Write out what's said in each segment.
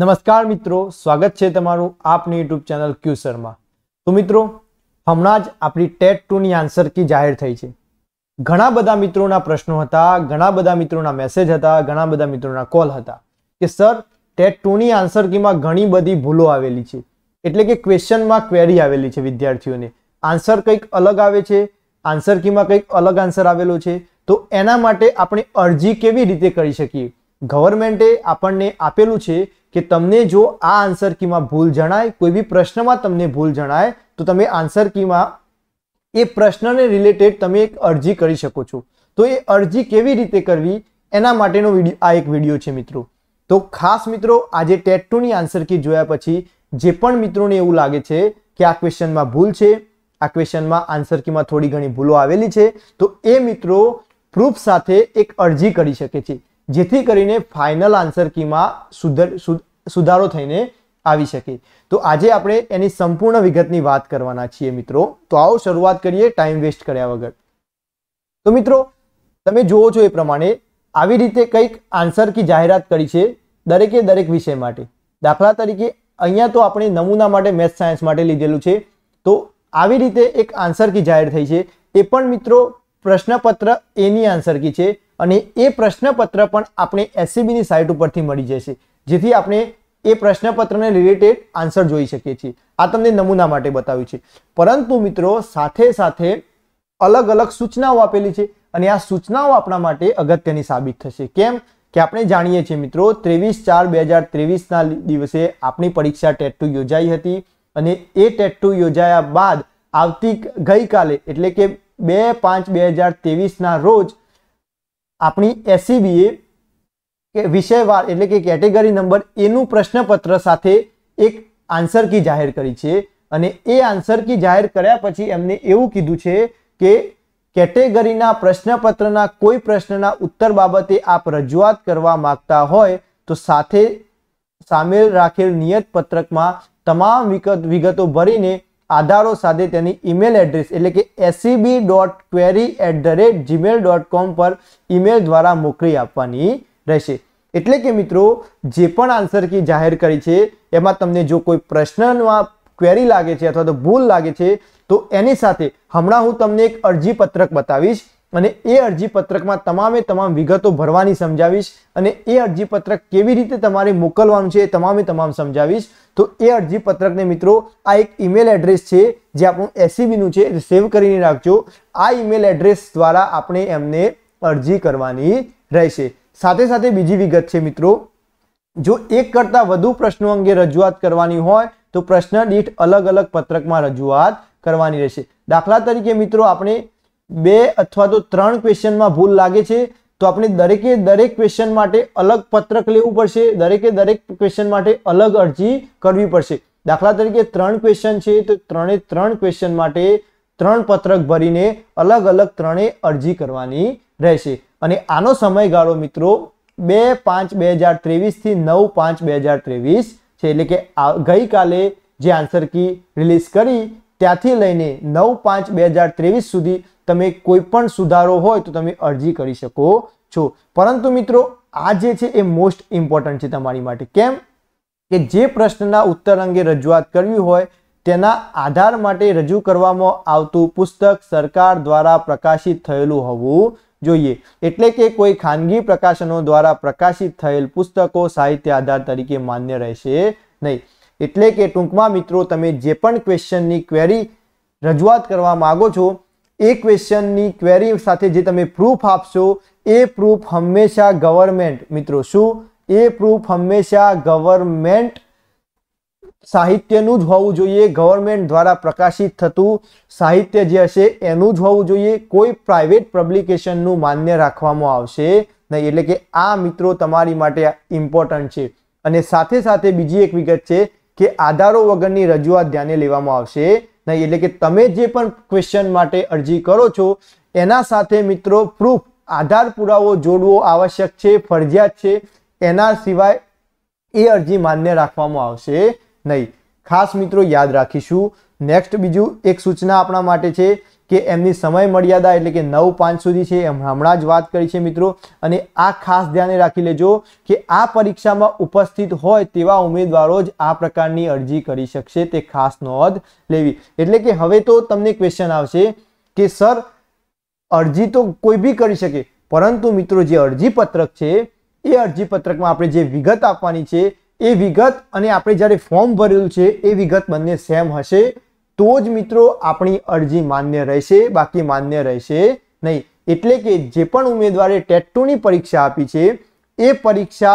નમસ્કાર મિત્રો સ્વાગત છે તમારું આપની યુટ્યુબ ચેનલ ક્યુ શર્મા તો મિત્રો હમણાં જ આપણી ટેટ ટુની આન્સર કી જાહેર થઈ છે ઘણા બધા મિત્રોના પ્રશ્નો હતા ઘણા બધા મિત્રોના મેસેજ હતા ઘણા બધા મિત્રોના કોલ હતા કે સર ટેટ ટુની આન્સર કીમાં ઘણી બધી ભૂલો આવેલી છે એટલે કે ક્વેશ્ચનમાં ક્વેરી આવેલી છે વિદ્યાર્થીઓને આન્સર કંઈક અલગ આવે છે આન્સર કીમાં કંઈક અલગ આન્સર આવેલો છે તો એના માટે આપણે અરજી કેવી રીતે કરી શકીએ ગવર્મેન્ટે આપણને આપેલું છે કે તમને જો આ આન્સર કીમાં ભૂલ જણાય કોઈ બી પ્રશ્નમાં તમને ભૂલ જણાય તો તમે આન્સર કીમાં એ પ્રશ્નને રિલેટેડ તમે એક અરજી કરી શકો છો તો એ અરજી કેવી રીતે કરવી એના માટેનો વિડીયો આ એક વિડીયો છે મિત્રો તો ખાસ મિત્રો આજે ટેટ ટુની આન્સર કી જોયા પછી જે પણ મિત્રોને એવું લાગે છે કે આ ક્વેશ્ચનમાં ભૂલ છે આ ક્વેશ્ચનમાં આન્સર કીમાં થોડી ઘણી ભૂલો આવેલી છે તો એ મિત્રો પ્રૂફ સાથે એક અરજી કરી શકે છે જેથી કરીને ફાઇનલ આન્સર કીમાં સુધારો થઈને આવી શકે તો આજે આપણે એની સંપૂર્ણ વિગતની વાત કરવાના છીએ મિત્રો તો આવો શરૂઆત કરીએ ટાઈમ વેસ્ટ કર્યા વગર તો મિત્રો તમે જુઓ છો એ પ્રમાણે આવી રીતે કંઈક આન્સર કી જાહેરાત કરી છે દરેકે દરેક વિષય માટે દાખલા તરીકે અહીંયા તો આપણે નમૂના માટે મેથ સાયન્સ માટે લીધેલું છે તો આવી રીતે એક આન્સર કી જાહેર થઈ છે એ પણ મિત્રો પ્રશ્નપત્ર એની આન્સર કી છે અને એ પ્રશ્નપત્ર પણ આપણે એસસીબીની સાઇટ ઉપરથી મળી જશે જેથી આપણે એ પ્રશ્નપત્રને રિલેટેડ આન્સર જોઈ શકીએ છીએ આ તમને નમૂના માટે બતાવ્યું છે પરંતુ મિત્રો સાથે સાથે અલગ અલગ સૂચનાઓ આપેલી છે અને આ સૂચનાઓ આપણા માટે અગત્યની સાબિત થશે કેમ કે આપણે જાણીએ છીએ મિત્રો ત્રેવીસ ચાર બે હજાર ત્રેવીસના દિવસે આપણી પરીક્ષા ટેટ ટુ યોજાઈ હતી અને એ ટેટ ટુ યોજાયા બાદ આવતી ગઈકાલે એટલે કે બે પાંચ બે હજાર ત્રેવીસના રોજ આપણી એસસીબીએ e કે વિષયવાર એટલે કે કેટેગરી નંબર એનું પ્રશ્નપત્ર સાથે એક આન્સર કી જાહેર કરી છે અને એ આન્સર કી જાહેર કર્યા પછી એમને એવું કીધું છે કે કેટેગરીના પ્રશ્નપત્રના કોઈ પ્રશ્નના ઉત્તર બાબતે આપ રજૂઆત કરવા માગતા હોય તો સાથે સામેલ રાખેલ નિયત પત્રકમાં તમામ વિગતો ભરીને આધારો સાથે તેની ઈમેલ એડ્રેસ એટલે કે ACB dot query at the rate Gmail dot com પર ઈમેલ દ્વારા મોકલી આપવાની રહેશે એટલે કે મિત્રો જે પણ આન્સર કી જાહેર કરી છે એમાં તમને જો કોઈ પ્રશ્નમાં ક્વેરી લાગે છે અથવા તો ભૂલ લાગે છે તો એની સાથે હમણાં હું તમને એક અરજી પત્રક બતાવીશ અને એ અરજીપત્રકમાં તમામે તમામ વિગતો ભરવાની સમજાવીશ અને એ અરજીપત્રક કેવી રીતે તમારે મોકલવાનું છે એ તમામે તમામ સમજાવીશ તો એ અરજી પત્રકને મિત્રો આ એક ઈમેલ એડ્રેસ છે જે આપણું એસીબીનું e છે સેવ કરીને રાખજો આ ઈમેલ એડ્રેસ દ્વારા આપણે એમને અરજી કરવાની રહેશે સાથે સાથે બીજી વિગત છે મિત્રો જો એક કરતાં વધુ પ્રશ્નો અંગે રજૂઆત કરવાની હોય તો પ્રશ્ન દીઠ અલગ અલગ પત્રકમાં રજૂઆત કરવાની રહેશે દાખલા તરીકે મિત્રો આપણે બે અથવા તો ત્રણ ક્વેશ્ચનમાં ભૂલ લાગે છે તો આપણે દરેકે દરેક ક્વેશ્ચન માટે અલગ પત્રક લેવું પડશે દરેકે દરેક ક્વેશ્ચન માટે અલગ અરજી કરવી પડશે દાખલા તરીકે ત્રણ ક્વેશ્ચન છે તો ત્રણે ત્રણ ક્વેશ્ચન માટે ત્રણ પત્રક ભરીને અલગ અલગ ત્રણે અરજી કરવાની રહેશે અને આનો સમયગાળો મિત્રો બે પાંચ બે હજાર ત્રેવીસથી નવ પાંચ બે હજાર ત્રેવીસ છે એટલે કે ગઈકાલે જે આન્સર કી રિલીઝ કરી ત્યાંથી લઈને નવ પાંચ બે હજાર ત્રેવીસ સુધી તમે કોઈ પણ સુધારો હોય તો તમે અરજી કરી શકો છો પરંતુ મિત્રો આ જે છે એ મોસ્ટ ઇમ્પોર્ટન્ટ છે તમારી માટે કેમ કે જે પ્રશ્નના ઉત્તર અંગે રજૂઆત કરવી હોય તેના આધાર માટે રજૂ કરવામાં આવતું પુસ્તક સરકાર દ્વારા પ્રકાશિત થયેલું હોવું જોઈએ એટલે કે કોઈ ખાનગી પ્રકાશનો દ્વારા પ્રકાશિત થયેલ પુસ્તકો સાહિત્ય આધાર તરીકે માન્ય રહેશે નહીં એટલે કે ટૂંકમાં મિત્રો તમે જે પણ ક્વેશ્ચનની ક્વેરી રજૂઆત કરવા માગો છો એ ક્વેશ્ચનની ક્વેરી સાથે જે તમે પ્રૂફ આપશો એ પ્રૂફ હંમેશા ગવર્મેન્ટ મિત્રો શું એ પ્રૂફ હંમેશા ગવર્મેન્ટ સાહિત્યનું જ હોવું જોઈએ ગવર્મેન્ટ દ્વારા પ્રકાશિત થતું સાહિત્ય જે હશે એનું જ હોવું જોઈએ કોઈ પ્રાઇવેટ પબ્લિકેશનનું માન્ય રાખવામાં આવશે નહીં એટલે કે આ મિત્રો તમારી માટે ઇમ્પોર્ટન્ટ છે અને સાથે સાથે બીજી એક વિગત છે કે આધારો વગરની રજૂઆત ધ્યાને લેવામાં આવશે નહીં એટલે કે તમે જે પણ ક્વેશ્ચન માટે અરજી કરો છો એના સાથે મિત્રો પ્રૂફ આધાર પુરાવો જોડવો આવશ્યક છે ફરજિયાત છે એના સિવાય એ અરજી માન્ય રાખવામાં આવશે નહીં ખાસ મિત્રો યાદ રાખીશું નેક્સ્ટ બીજું એક સૂચના આપણા માટે છે કે એમની સમય મર્યાદા એટલે કે નવ પાંચ સુધી છે એમ હમણાં જ વાત કરી છે મિત્રો અને આ ખાસ ધ્યાને રાખી લેજો કે આ પરીક્ષામાં ઉપસ્થિત હોય તેવા ઉમેદવારો જ આ પ્રકારની અરજી કરી શકશે તે ખાસ નોંધ લેવી એટલે કે હવે તો તમને ક્વેશ્ચન આવશે કે સર અરજી તો કોઈ બી કરી શકે પરંતુ મિત્રો જે અરજી પત્રક છે એ અરજી પત્રકમાં આપણે જે વિગત આપવાની છે એ વિગત અને આપણે જ્યારે ફોર્મ ભરેલું છે એ વિગત બંને સેમ હશે તો જ મિત્રો આપણી અરજી માન્ય રહેશે બાકી માન્ય રહેશે નહીં એટલે કે જે પણ ઉમેદવારે ટેટ્ટુની પરીક્ષા આપી છે એ પરીક્ષા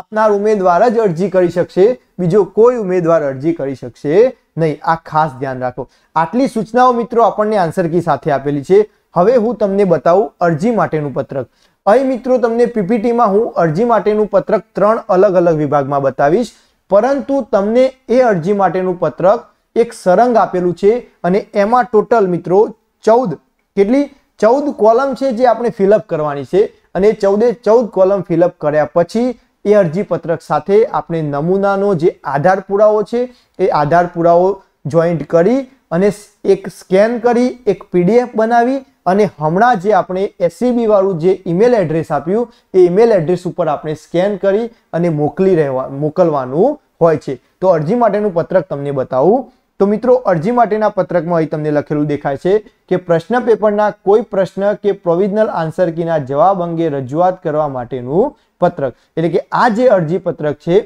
આપનાર ઉમેદવાર જ અરજી કરી શકશે બીજો કોઈ ઉમેદવાર અરજી કરી શકશે નહીં આ ખાસ ધ્યાન રાખો આટલી સૂચનાઓ મિત્રો આપણને આન્સર કી સાથે આપેલી છે હવે હું તમને બતાવું અરજી માટેનું પત્રક અહીં મિત્રો તમને પીપીટીમાં હું અરજી માટેનું પત્રક ત્રણ અલગ અલગ વિભાગમાં બતાવીશ પરંતુ તમને એ અરજી માટેનું પત્રક એક સરંગ આપેલું છે અને એમાં ટોટલ મિત્રો ચૌદ કેટલી ચૌદ કોલમ છે જે આપણે ફિલઅપ કરવાની છે અને ચૌદે ચૌદ કોલમ ફિલઅપ કર્યા પછી એ અરજીપત્રક સાથે આપણે નમૂનાનો જે આધાર પુરાવો છે એ આધાર પુરાવો જોઈન્ટ કરી અને એક સ્કેન કરી એક પીડીએફ બનાવી અને હમણાં જે આપણે એસસીબી વાળું જે ઈમેલ એડ્રેસ આપ્યું એ ઈમેલ એડ્રેસ ઉપર આપણે સ્કેન કરી અને મોકલી રહેવા મોકલવાનું હોય છે તો અરજી માટેનું પત્રક તમને બતાવું તો મિત્રો અરજી માટેના પત્રકમાં અહીં તમને લખેલું દેખાય છે કે પ્રશ્ન પેપરના કોઈ પ્રશ્ન કે પ્રોવિઝનલ આન્સર કીના જવાબ અંગે રજૂઆત કરવા માટેનું પત્રક એટલે કે આ જે અરજી પત્રક છે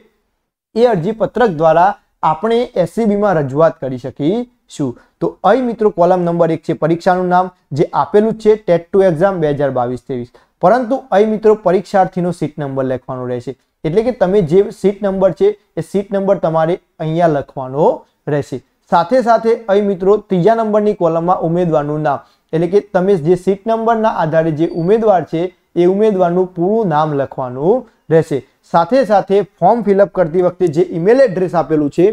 એ અરજી પત્રક દ્વારા આપણે એસસીબીમાં રજૂઆત કરી શકીશું તો અહીં મિત્રો કોલમ નંબર એક છે પરીક્ષાનું નામ જે આપેલું છે ટેટ ટુ એક્ઝામ બે હજાર બાવીસ ત્રેવીસ પરંતુ અહીં મિત્રો પરીક્ષાર્થીનો સીટ નંબર લખવાનો રહેશે એટલે કે તમે જે સીટ નંબર છે એ સીટ નંબર તમારે અહીંયા લખવાનો રહેશે સાથે સાથે અહીં મિત્રો ત્રીજા નંબરની કોલમમાં ઉમેદવારનું નામ એટલે કે તમે જે સીટ નંબરના આધારે જે ઉમેદવાર છે એ ઉમેદવારનું પૂરું નામ લખવાનું રહેશે સાથે સાથે ફોર્મ ફિલઅપ કરતી વખતે જે ઈમેલ એડ્રેસ આપેલું છે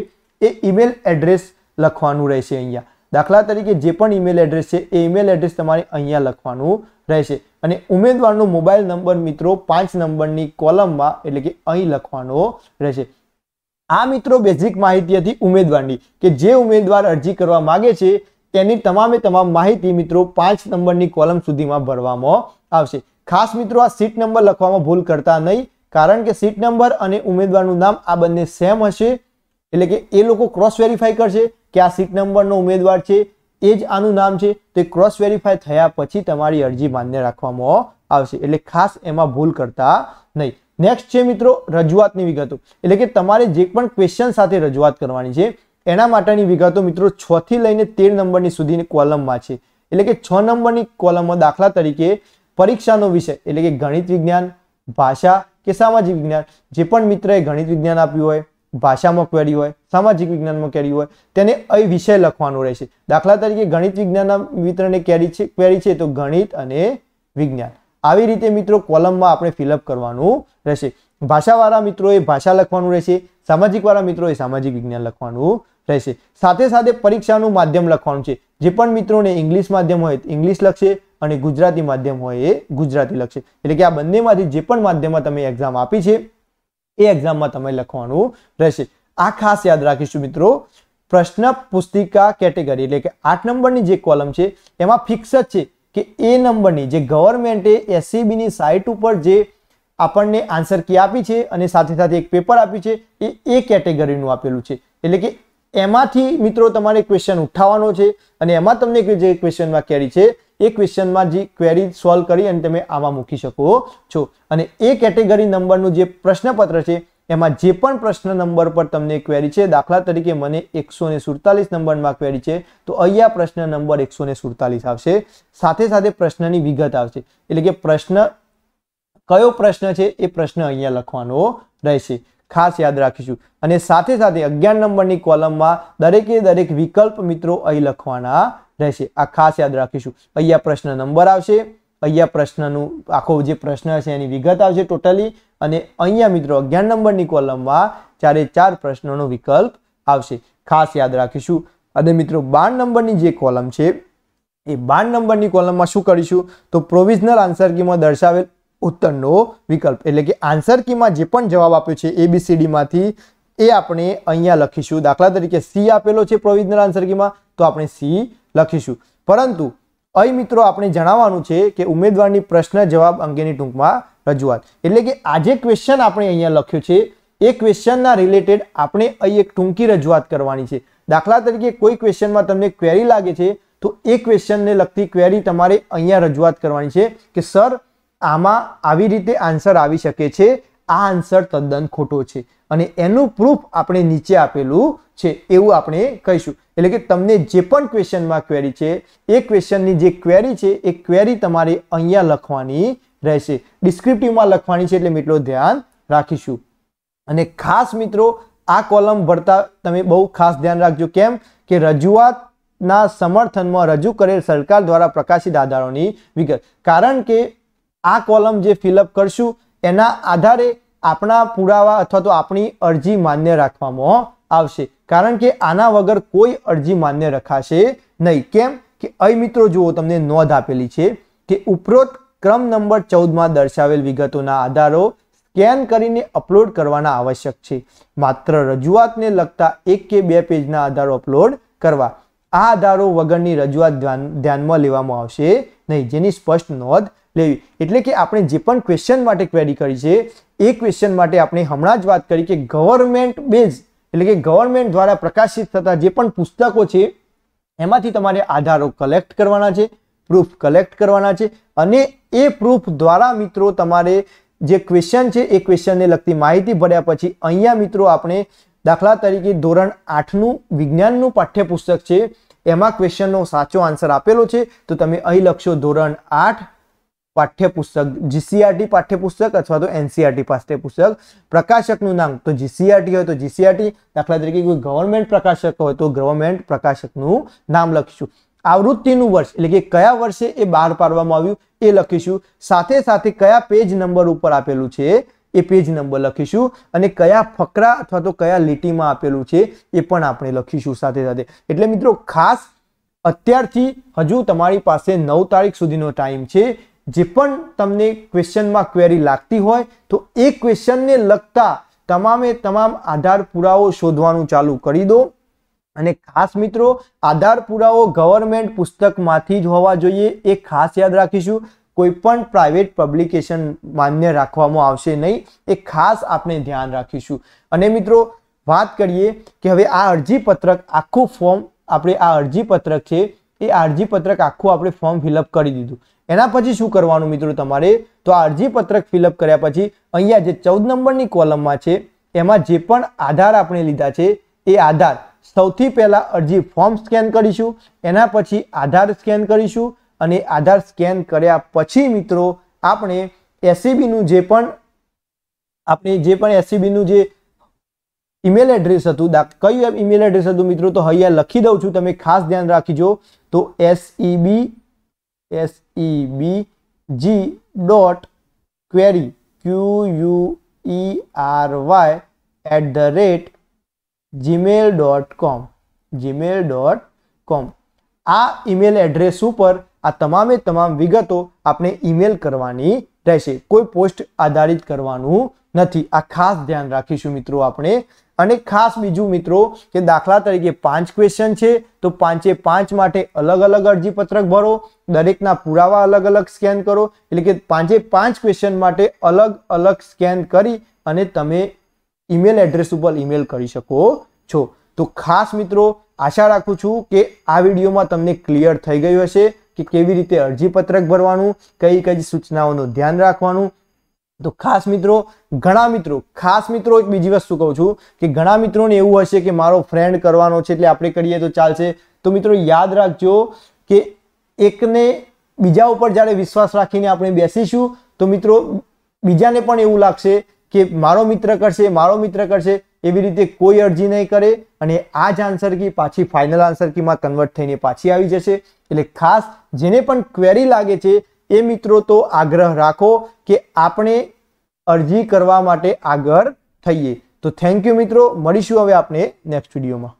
એ ઈમેલ એડ્રેસ લખવાનું રહેશે અહીંયા દાખલા તરીકે જે પણ ઇમેલ એડ્રેસ છે એ ઈમેલ એડ્રેસ તમારે અહીંયા લખવાનું રહેશે અને ઉમેદવારનો મોબાઈલ નંબર મિત્રો પાંચ નંબરની કોલમમાં એટલે કે અહીં લખવાનો રહેશે આ મિત્રો બેઝિક માહિતી હતી ઉમેદવારની કે જે ઉમેદવાર અરજી કરવા માગે છે તેની તમામે તમામ માહિતી મિત્રો પાંચ નંબરની કોલમ સુધીમાં ભરવામાં આવશે ખાસ મિત્રો આ સીટ નંબર લખવામાં ભૂલ કરતા નહીં કારણ કે સીટ નંબર અને ઉમેદવારનું નામ આ બંને સેમ હશે એટલે કે એ લોકો ક્રોસ વેરીફાઈ કરશે કે આ સીટ નંબરનો ઉમેદવાર છે એ જ આનું નામ છે તે ક્રોસ વેરીફાઈ થયા પછી તમારી અરજી માન્ય રાખવામાં આવશે એટલે ખાસ એમાં ભૂલ કરતા નહીં નેક્સ્ટ છે મિત્રો રજૂઆતની વિગતો એટલે કે તમારે જે પણ ક્વેશ્ચન સાથે રજૂઆત કરવાની છે એના માટેની વિગતો મિત્રો છ થી લઈને તેર નંબરની સુધીની કોલમમાં છે એટલે કે છ નંબરની કોલમમાં દાખલા તરીકે પરીક્ષાનો વિષય એટલે કે ગણિત વિજ્ઞાન ભાષા કે સામાજિક વિજ્ઞાન જે પણ મિત્રએ ગણિત વિજ્ઞાન આપ્યું હોય ભાષામાં કેરી હોય સામાજિક વિજ્ઞાનમાં કેરી હોય તેને અહીં વિષય લખવાનો રહેશે દાખલા તરીકે ગણિત વિજ્ઞાનના મિત્રને કેરી છે કેરી છે તો ગણિત અને વિજ્ઞાન આવી રીતે મિત્રો કોલમમાં આપણે ફિલઅપ કરવાનું રહેશે ભાષાવાળા મિત્રોએ ભાષા લખવાનું રહેશે સામાજિકવાળા મિત્રોએ સામાજિક વિજ્ઞાન લખવાનું રહેશે સાથે સાથે પરીક્ષાનું માધ્યમ લખવાનું છે જે પણ મિત્રોને ઇંગ્લિશ માધ્યમ હોય ઇંગ્લિશ લખશે અને ગુજરાતી માધ્યમ હોય એ ગુજરાતી લખશે એટલે કે આ બંનેમાંથી જે પણ માધ્યમમાં તમે એક્ઝામ આપી છે એ એક્ઝામમાં તમે લખવાનું રહેશે આ ખાસ યાદ રાખીશું મિત્રો પ્રશ્ન પુસ્તિકા કેટેગરી એટલે કે આઠ નંબરની જે કોલમ છે એમાં ફિક્સ જ છે કે એ નંબરની જે ગવર્મેન્ટે એસસીબીની સાઇટ ઉપર જે આપણને આન્સર કી આપી છે અને સાથે સાથે એક પેપર આપ્યું છે એ એ કેટેગરીનું આપેલું છે એટલે કે એમાંથી મિત્રો તમારે ક્વેશ્ચન ઉઠાવવાનો છે અને એમાં તમને જે ક્વેશ્ચનમાં કેરી છે એ ક્વેશ્ચનમાં જે ક્વેરી સોલ્વ કરી અને તમે આમાં મૂકી શકો છો અને એ કેટેગરી નંબરનું જે પ્રશ્નપત્ર છે એમાં જે પણ પ્રશ્ન નંબર પર તમને ક્વેરી છે દાખલા તરીકે મને એકસો ને સુડતાલીસ નંબરમાં ક્વેરી છે તો અહીંયા પ્રશ્ન નંબર એકસો ને સુડતાલીસ આવશે સાથે સાથે પ્રશ્નની વિગત આવશે એટલે કે પ્રશ્ન કયો પ્રશ્ન છે એ પ્રશ્ન અહીંયા લખવાનો રહેશે ખાસ યાદ રાખીશું અને સાથે સાથે અગિયાર નંબરની કોલમમાં દરેકે દરેક વિકલ્પ મિત્રો અહીં લખવાના રહેશે આ ખાસ યાદ રાખીશું અહીંયા પ્રશ્ન નંબર આવશે અહીંયા પ્રશ્નનું આખો જે પ્રશ્ન છે એની વિગત આવશે ટોટલી અને અહીંયા મિત્રો અગિયાર નંબરની કોલમમાં ચારે ચાર પ્રશ્નોનો વિકલ્પ આવશે ખાસ યાદ રાખીશું અને મિત્રો બાર નંબરની જે કોલમ છે એ બાર નંબરની કોલમમાં શું કરીશું તો પ્રોવિઝનલ આન્સર કીમાં દર્શાવેલ ઉત્તરનો વિકલ્પ એટલે કે આન્સર કીમાં જે પણ જવાબ આપ્યો છે એબીસીડીમાંથી એ આપણે અહીંયા લખીશું દાખલા તરીકે સી આપેલો છે પ્રોવિઝનલ આન્સર કીમાં તો આપણે સી લખીશું પરંતુ અહીં મિત્રો આપણે જણાવવાનું છે કે ઉમેદવારની પ્રશ્ન જવાબ અંગેની ટૂંકમાં રજૂઆત એટલે કે આજે ક્વેશ્ચન આપણે અહીંયા લખ્યું છે એ ક્વેશ્ચનના રિલેટેડ આપણે અહીં એક ટૂંકી રજૂઆત કરવાની છે દાખલા તરીકે કોઈ ક્વેશ્ચનમાં તમને ક્વેરી લાગે છે તો એ ક્વેશ્ચનને લગતી ક્વેરી તમારે અહીંયા રજૂઆત કરવાની છે કે સર આમાં આવી રીતે આન્સર આવી શકે છે આ આન્સર તદ્દન ખોટો છે અને એનું પ્રૂફ આપણે નીચે આપેલું છે એવું આપણે કહીશું એટલે કે તમને જે પણ ક્વેશ્ચનમાં ક્વેરી છે એ ક્વેશ્ચનની જે ક્વેરી છે એ ક્વેરી તમારે અહીંયા લખવાની રહેશે ડિસ્ક્રિપ્ટિવમાં લખવાની છે એટલે મિત્રો ધ્યાન રાખીશું અને ખાસ મિત્રો આ કોલમ ભરતા તમે બહુ ખાસ ધ્યાન રાખજો કેમ કે રજૂઆતના સમર્થનમાં રજૂ કરેલ સરકાર દ્વારા પ્રકાશિત આધારોની વિગત કારણ કે આ કોલમ જે ફિલઅપ કરશું એના આધારે આપણા પુરાવા અથવા તો આપણી અરજી માન્ય રાખવામાં આવશે કારણ કે આના વગર કોઈ અરજી માન્ય રખાશે નહીં કેમ કે અહીં મિત્રો જુઓ તમને નોંધ આપેલી છે કે ઉપરોક્ત ક્રમ નંબર ચૌદમાં દર્શાવેલ વિગતોના આધારો સ્કેન કરીને અપલોડ કરવાના આવશ્યક છે માત્ર રજૂઆતને લગતા એક કે બે પેજના આધારો અપલોડ કરવા આ આધારો વગરની રજૂઆત ધ્યાનમાં લેવામાં આવશે નહીં જેની સ્પષ્ટ નોંધ લેવી એટલે કે આપણે જે પણ ક્વેશ્ચન માટે ક્વેરી કરી છે એ ક્વેશ્ચન માટે આપણે હમણાં જ વાત કરી કે ગવર્મેન્ટ બેઝ એટલે કે ગવર્મેન્ટ દ્વારા પ્રકાશિત થતા જે પણ પુસ્તકો છે એમાંથી તમારે આધારો કલેક્ટ કરવાના છે પ્રૂફ કલેક્ટ કરવાના છે અને એ પ્રૂફ દ્વારા મિત્રો તમારે જે ક્વેશ્ચન છે એ ક્વેશ્ચનને લગતી માહિતી ભર્યા પછી અહીંયા મિત્રો આપણે દાખલા તરીકે ધોરણ આઠનું વિજ્ઞાનનું પાઠ્યપુસ્તક છે એમાં ક્વેશ્ચનનો સાચો આન્સર આપેલો છે તો તમે અહીં લખશો ધોરણ આઠ પાઠ્યપુસ્તક જીસીઆરટી પાઠ્યપુસ્તક અથવા તો એનસીઆરટી પાઠ્યપુસ્તક પ્રકાશકનું નામ તો જીસીઆરટી હોય તો જીસીઆરટી દાખલા તરીકે કોઈ ગવર્મેન્ટ પ્રકાશક હોય તો ગવર્મેન્ટ પ્રકાશકનું નામ લખીશું આવૃત્તિનું વર્ષ એટલે કે કયા વર્ષે એ બહાર પાડવામાં આવ્યું એ લખીશું સાથે સાથે કયા પેજ નંબર ઉપર આપેલું છે એ પેજ નંબર લખીશું અને કયા ફકરા અથવા તો કયા લીટીમાં આપેલું છે એ પણ આપણે લખીશું સાથે સાથે એટલે મિત્રો ખાસ અત્યારથી હજુ તમારી પાસે નવ તારીખ સુધીનો ટાઈમ છે જે પણ તમને ક્વેશ્ચનમાં ક્વેરી લાગતી હોય તો એ ક્વેશ્ચનને લગતા તમામે તમામ આધાર પુરાવો શોધવાનું ચાલુ કરી દો અને ખાસ મિત્રો આધાર પુરાવો ગવર્મેન્ટ પુસ્તકમાંથી જ હોવા જોઈએ એ ખાસ યાદ રાખીશું કોઈ પણ પ્રાઇવેટ પબ્લિકેશન માન્ય રાખવામાં આવશે નહીં એ ખાસ આપણે ધ્યાન રાખીશું અને મિત્રો વાત કરીએ કે હવે આ અરજીપત્રક આખું ફોર્મ આપણે આ અરજીપત્રક છે એ અરજીપત્રક આખું આપણે ફોર્મ ફિલઅપ કરી દીધું એના પછી શું કરવાનું મિત્રો તમારે તો આ અરજીપત્રક ફિલઅપ કર્યા પછી અહીંયા જે ચૌદ નંબરની કોલમમાં છે એમાં જે પણ આધાર આપણે લીધા છે એ આધાર સૌથી પહેલાં અરજી ફોર્મ સ્કેન કરીશું એના પછી આધાર સ્કેન કરીશું અને આધાર સ્કેન કર્યા પછી મિત્રો આપણે એસીબીનું e જે પણ આપણે જે પણ એસીબીનું e જે ઇમેલ એડ્રેસ હતું કયું ઈમેલ એડ્રેસ હતું મિત્રો તો અહીંયા લખી દઉં છું તમે ખાસ ધ્યાન રાખીજો તો SEB S E B G dot query Q U E R Y at the rate Gmail dot com Gmail dot com આ ઈમેલ એડ્રેસ ઉપર આ તમામે તમામ વિગતો આપણે ઈમેલ કરવાની રહેશે કોઈ પોસ્ટ આધારિત કરવાનું નથી આ ખાસ ધ્યાન રાખીશું મિત્રો આપણે અને ખાસ બીજું મિત્રો કે દાખલા તરીકે પાંચ ક્વેશ્ચન છે તો પાંચે પાંચ માટે અલગ અલગ અરજીપત્રક ભરો દરેકના પુરાવા અલગ અલગ સ્કેન કરો એટલે કે પાંચે પાંચ ક્વેશ્ચન માટે અલગ અલગ સ્કેન કરી અને તમે ઈમેલ એડ્રેસ ઉપર ઈમેલ કરી શકો છો તો ખાસ મિત્રો આશા રાખું છું કે આ વિડીયોમાં તમને ક્લિયર થઈ ગયું હશે કે કેવી રીતે અરજીપત્રક ભરવાનું કઈ કઈ સૂચનાઓનું ધ્યાન રાખવાનું તો ખાસ મિત્રો ઘણા મિત્રો ખાસ મિત્રો એક બીજી વસ્તુ કહું છું કે ઘણા મિત્રોને એવું હશે કે મારો ફ્રેન્ડ કરવાનો છે એટલે આપણે કરીએ તો ચાલશે તો મિત્રો યાદ રાખજો કે એકને બીજા ઉપર જ્યારે વિશ્વાસ રાખીને આપણે બેસીશું તો મિત્રો બીજાને પણ એવું લાગશે કે મારો મિત્ર કરશે મારો મિત્ર કરશે એવી રીતે કોઈ અરજી નહીં કરે અને આ જ આન્સર કી પાછી ફાઇનલ આન્સર કીમાં કન્વર્ટ થઈને પાછી આવી જશે એટલે ખાસ જેને પણ ક્વેરી લાગે છે એ મિત્રો તો આગ્રહ રાખો કે આપણે અરજી કરવા માટે આગળ થઈએ તો થેન્ક યુ મિત્રો મળીશું હવે આપણે નેક્સ્ટ વિડીયોમાં